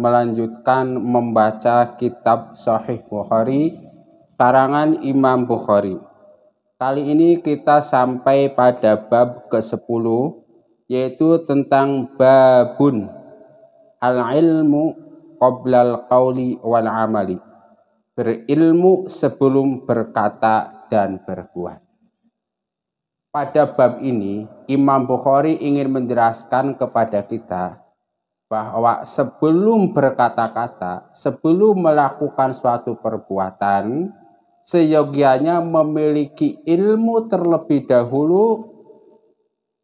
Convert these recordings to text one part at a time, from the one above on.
melanjutkan membaca kitab Sahih Bukhari karangan Imam Bukhari. Kali ini kita sampai pada bab ke-10 yaitu tentang babun al-ilmu qoblal qawli wal amali. Berilmu sebelum berkata dan berbuat. Pada bab ini Imam Bukhari ingin menjelaskan kepada kita bahwa sebelum berkata-kata, sebelum melakukan suatu perbuatan, seyogianya memiliki ilmu terlebih dahulu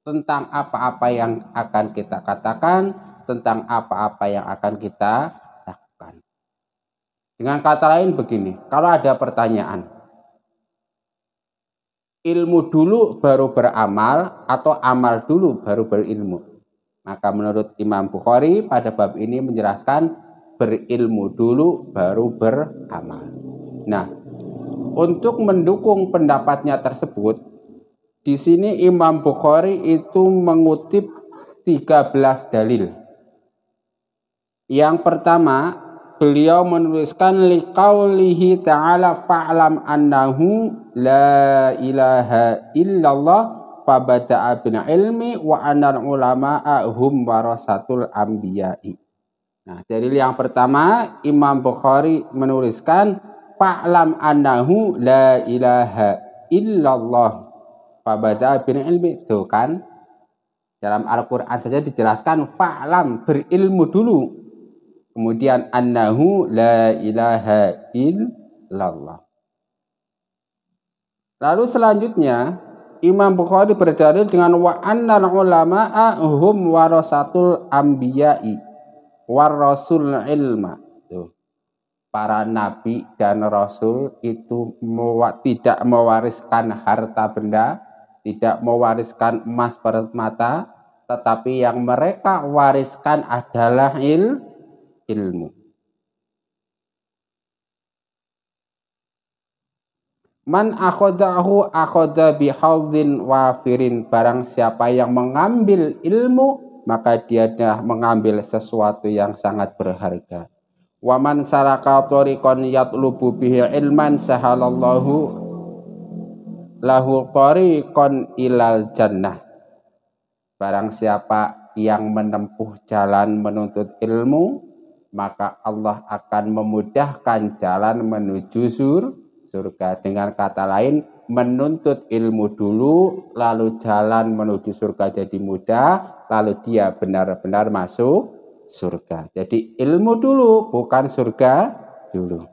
tentang apa-apa yang akan kita katakan, tentang apa-apa yang akan kita lakukan. Dengan kata lain begini, kalau ada pertanyaan, ilmu dulu baru beramal atau amal dulu baru berilmu? Maka menurut Imam Bukhari pada bab ini menjelaskan berilmu dulu baru beramal. Nah, untuk mendukung pendapatnya tersebut, di sini Imam Bukhari itu mengutip 13 dalil. Yang pertama, beliau menuliskan liqaulihi ta'ala fa'lam annahu la ilaha illallah fabada'a bil ilmi wa anar ulama'a hum warasatul ambiyai. Nah, dari yang pertama Imam Bukhari menuliskan fa'lam annahu la ilaha illallah fabada'a bil ilmi. Tuh kan dalam Al-Qur'an saja dijelaskan fa'lam berilmu dulu. Kemudian annahu la ilaha illallah. Lalu selanjutnya Imam Bukhari berdalil dengan wa annal ulama'a hum warasatul anbiya'i warasul ilma. Tuh. Para nabi dan rasul itu mewa, tidak mewariskan harta benda, tidak mewariskan emas permata, tetapi yang mereka wariskan adalah il, ilmu. Man akhadahu akhada bihawdin wafirin. Barang siapa yang mengambil ilmu, maka dia dah mengambil sesuatu yang sangat berharga. Waman saraka tariqan yatlubu bihi ilman sahalallahu lahu tariqan ilal jannah. Barang siapa yang menempuh jalan menuntut ilmu, maka Allah akan memudahkan jalan menuju surga surga. Dengan kata lain, menuntut ilmu dulu, lalu jalan menuju surga jadi mudah, lalu dia benar-benar masuk surga. Jadi ilmu dulu, bukan surga dulu.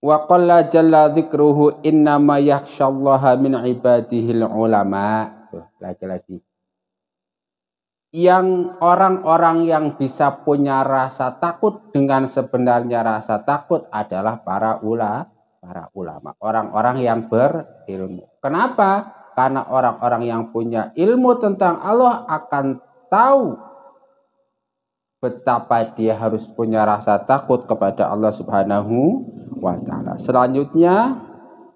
Wa jalla dzikruhu innama yakshallaha min ibadihil ulama. Lagi-lagi yang orang-orang yang bisa punya rasa takut dengan sebenarnya rasa takut adalah para ula, para ulama, orang-orang yang berilmu. Kenapa? Karena orang-orang yang punya ilmu tentang Allah akan tahu betapa dia harus punya rasa takut kepada Allah Subhanahu wa taala. Selanjutnya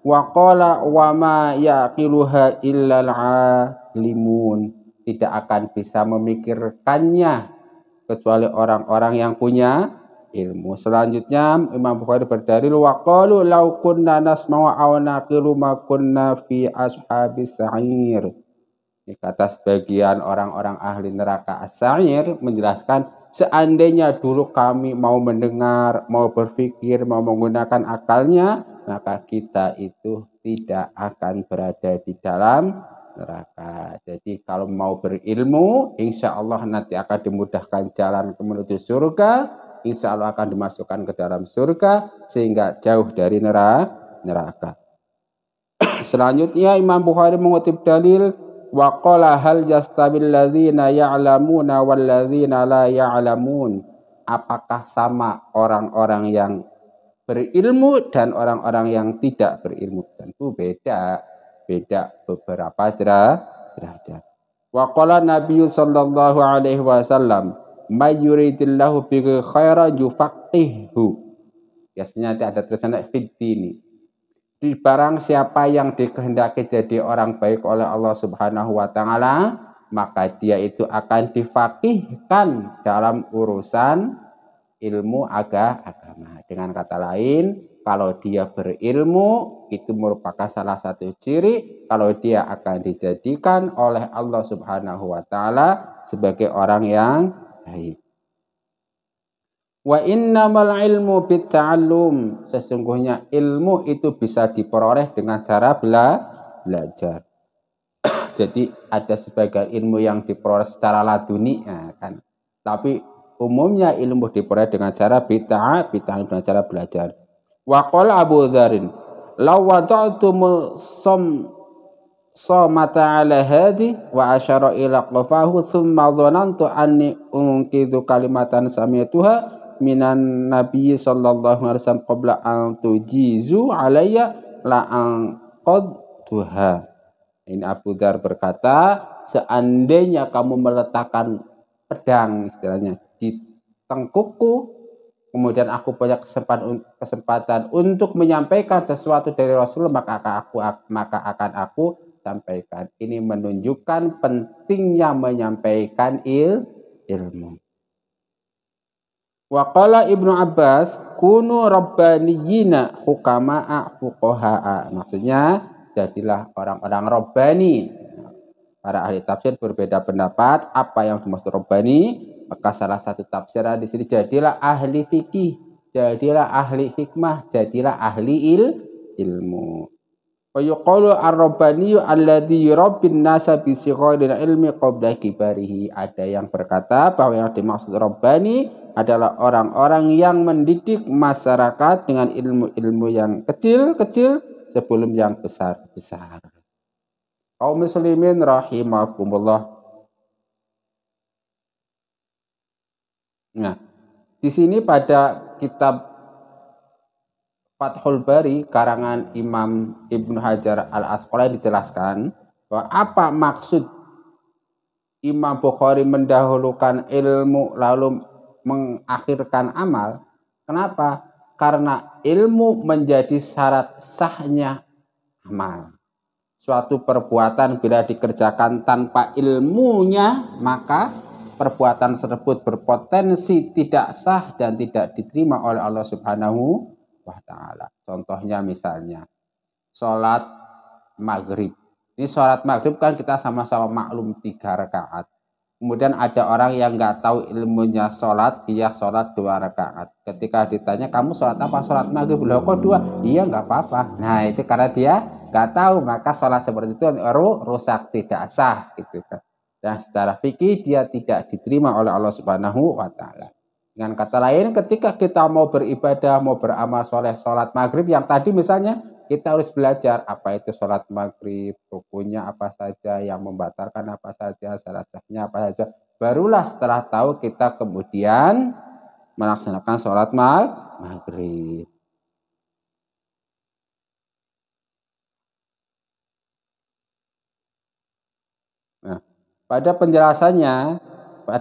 waqala wa ma yaqiluha illal alimun tidak akan bisa memikirkannya kecuali orang-orang yang punya ilmu. Selanjutnya Imam Bukhari berdalil waqalu law kunna nasma'u aw naqilu ma kunna fi ashabis sa'ir. Ini kata sebagian orang-orang ahli neraka as-sa'ir menjelaskan seandainya dulu kami mau mendengar, mau berpikir, mau menggunakan akalnya, maka kita itu tidak akan berada di dalam neraka. Jadi kalau mau berilmu, insya Allah nanti akan dimudahkan jalan ke menuju surga, insya Allah akan dimasukkan ke dalam surga, sehingga jauh dari neraka. Selanjutnya Imam Bukhari mengutip dalil wa qala hal yastabil ladzina ya'lamuna wal ladzina la ya'lamun apakah sama orang-orang yang berilmu dan orang-orang yang tidak berilmu tentu beda beda beberapa derajat. Wa qala Nabi sallallahu alaihi wasallam, "May yuridillahu bihi khaira yufaqihhu." Biasanya ada tulisannya fiddini. Di barang siapa yang dikehendaki jadi orang baik oleh Allah Subhanahu wa taala, maka dia itu akan difaqihkan dalam urusan ilmu agama. Dengan kata lain, kalau dia berilmu itu merupakan salah satu ciri kalau dia akan dijadikan oleh Allah Subhanahu wa taala sebagai orang yang baik. Wa innamal ilmu bitta'allum. Sesungguhnya ilmu itu bisa diperoleh dengan cara bela belajar. Jadi ada sebagian ilmu yang diperoleh secara laduni ya kan. Tapi umumnya ilmu diperoleh dengan cara bita, bita dengan cara belajar. Wa qala Abu Dzarin, "Law wada'tum sam samata ala hadi wa asyara ila qafahu thumma dhanantu anni unqidu kalimatan sami'tuha minan nabi sallallahu alaihi wasallam qabla an tujizu alayya la an qad tuha ini Abu Dar berkata seandainya kamu meletakkan pedang istilahnya di tengkukku kemudian aku punya kesempatan kesempatan untuk menyampaikan sesuatu dari Rasul maka aku maka akan aku sampaikan. Ini menunjukkan pentingnya menyampaikan il, ilmu. Waqala Ibnu Abbas kunu rabbaniyina hukama'a fuqaha'a. Maksudnya jadilah orang-orang robbani. Para ahli tafsir berbeda pendapat apa yang dimaksud robbani maka salah satu tafsirah di sini jadilah ahli fikih, jadilah ahli hikmah, jadilah ahli il, ilmu. Wa ar-rabbaniyu alladhi yurabbin nasa bi ilmi qabla kibarihi. Ada yang berkata bahwa yang dimaksud rabbani adalah orang-orang yang mendidik masyarakat dengan ilmu-ilmu yang kecil-kecil sebelum yang besar-besar. Kaum muslimin rahimakumullah. Nah, di sini pada kitab Fathul Bari karangan Imam Ibnu Hajar Al Asqalani dijelaskan bahwa apa maksud Imam Bukhari mendahulukan ilmu lalu mengakhirkan amal? Kenapa? Karena ilmu menjadi syarat sahnya amal. Suatu perbuatan bila dikerjakan tanpa ilmunya maka perbuatan tersebut berpotensi tidak sah dan tidak diterima oleh Allah Subhanahu wa taala. Contohnya misalnya sholat maghrib. Ini sholat maghrib kan kita sama-sama maklum tiga rakaat. Kemudian ada orang yang nggak tahu ilmunya sholat, dia sholat dua rakaat. Ketika ditanya kamu sholat apa? Sholat maghrib. Loh kok dua? Iya nggak apa-apa. Nah itu karena dia nggak tahu maka sholat seperti itu rusak tidak sah gitu kan. Dan secara fikih dia tidak diterima oleh Allah Subhanahu wa taala. Dengan kata lain, ketika kita mau beribadah, mau beramal soleh, solat maghrib yang tadi misalnya, kita harus belajar apa itu sholat maghrib, rukunnya apa saja, yang membatalkan apa saja, syarat sahnya apa saja. Barulah setelah tahu kita kemudian melaksanakan sholat maghrib. Pada penjelasannya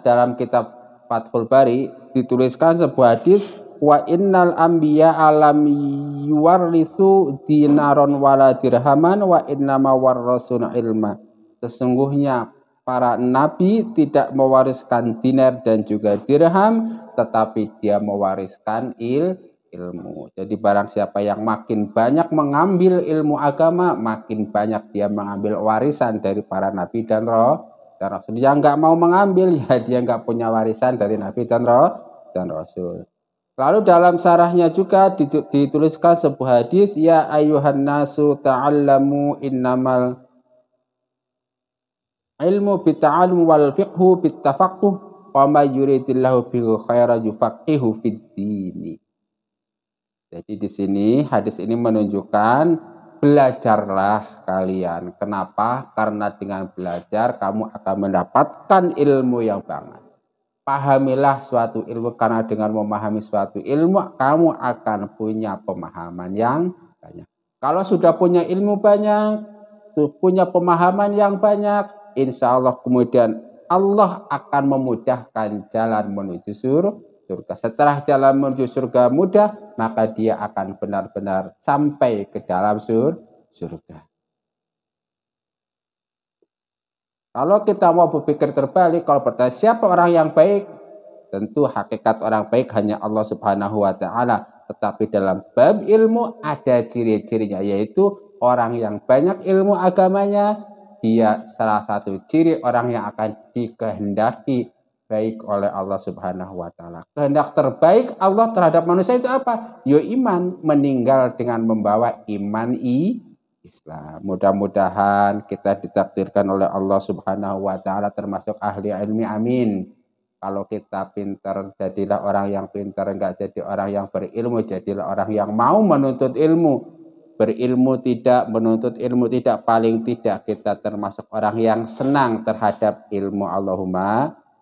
dalam kitab Fathul Bari dituliskan sebuah hadis wa innal anbiya alam yuwarisu dinaron wala dirhaman wa innama warrasun ilma. Sesungguhnya para nabi tidak mewariskan dinar dan juga dirham tetapi dia mewariskan il ilmu. Jadi barang siapa yang makin banyak mengambil ilmu agama, makin banyak dia mengambil warisan dari para nabi dan roh dan Rasul. Yang nggak mau mengambil ya dia nggak punya warisan dari Nabi dan dan Rasul. Lalu dalam sarahnya juga dituliskan sebuah hadis ya ayuhan nasu ta'allamu innamal ilmu bita'allum wal fiqhu bittafaqquh wa may yuridillahu bihi khaira yufaqihu fid dini. Jadi di sini hadis ini menunjukkan belajarlah kalian. Kenapa? Karena dengan belajar kamu akan mendapatkan ilmu yang banget. Pahamilah suatu ilmu karena dengan memahami suatu ilmu kamu akan punya pemahaman yang banyak. Kalau sudah punya ilmu banyak, punya pemahaman yang banyak, insya Allah kemudian Allah akan memudahkan jalan menuju surga surga. Setelah jalan menuju surga mudah, maka dia akan benar-benar sampai ke dalam sur surga. Kalau kita mau berpikir terbalik, kalau bertanya siapa orang yang baik, tentu hakikat orang baik hanya Allah Subhanahu wa taala, tetapi dalam bab ilmu ada ciri-cirinya yaitu orang yang banyak ilmu agamanya dia salah satu ciri orang yang akan dikehendaki baik oleh Allah Subhanahu wa taala. Kehendak terbaik Allah terhadap manusia itu apa? Yo iman, meninggal dengan membawa iman i Islam. Mudah-mudahan kita ditakdirkan oleh Allah Subhanahu wa taala termasuk ahli ilmi amin. Kalau kita pintar, jadilah orang yang pintar, enggak jadi orang yang berilmu, jadilah orang yang mau menuntut ilmu. Berilmu tidak, menuntut ilmu tidak, paling tidak kita termasuk orang yang senang terhadap ilmu Allahumma